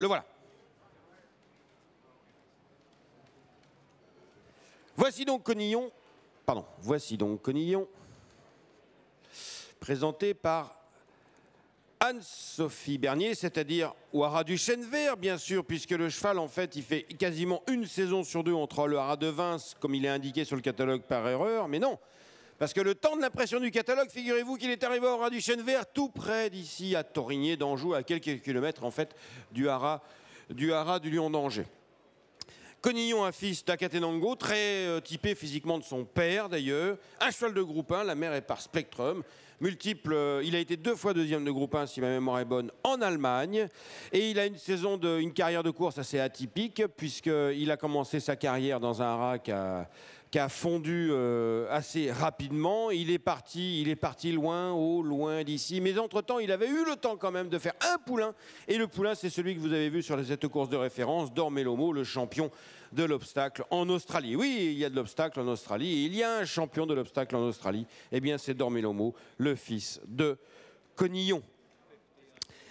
Le voilà. Voici donc Conillon, pardon, voici donc présenté par Anne-Sophie Bernier, c'est-à-dire Ouara du Chêne Vert, bien sûr, puisque le cheval, en fait, il fait quasiment une saison sur deux entre le Haras de Vince, comme il est indiqué sur le catalogue par erreur, mais non, parce que le temps de la pression du catalogue, figurez-vous qu'il est arrivé au ras du chêne vert, tout près d'ici, à Torigné, d'Anjou, à quelques kilomètres en fait du haras du, du lion d'Angers. Cognillon, un fils d'Akatenango, très euh, typé physiquement de son père d'ailleurs, un cheval de groupe 1, la mère est par Spectrum, multiple. Euh, il a été deux fois deuxième de groupe 1, si ma mémoire est bonne, en Allemagne. Et il a une saison, de, une carrière de course assez atypique, puisqu'il euh, a commencé sa carrière dans un rack qui a fondu euh, assez rapidement. Il est parti, il est parti loin, haut, loin d'ici. Mais entre-temps, il avait eu le temps quand même de faire un poulain. Et le poulain, c'est celui que vous avez vu sur les cette courses de référence, Dormelomo, le champion de l'obstacle en Australie. Oui, il y a de l'obstacle en Australie. il y a un champion de l'obstacle en Australie. Eh bien, c'est Dormelomo, le le fils de Conillon.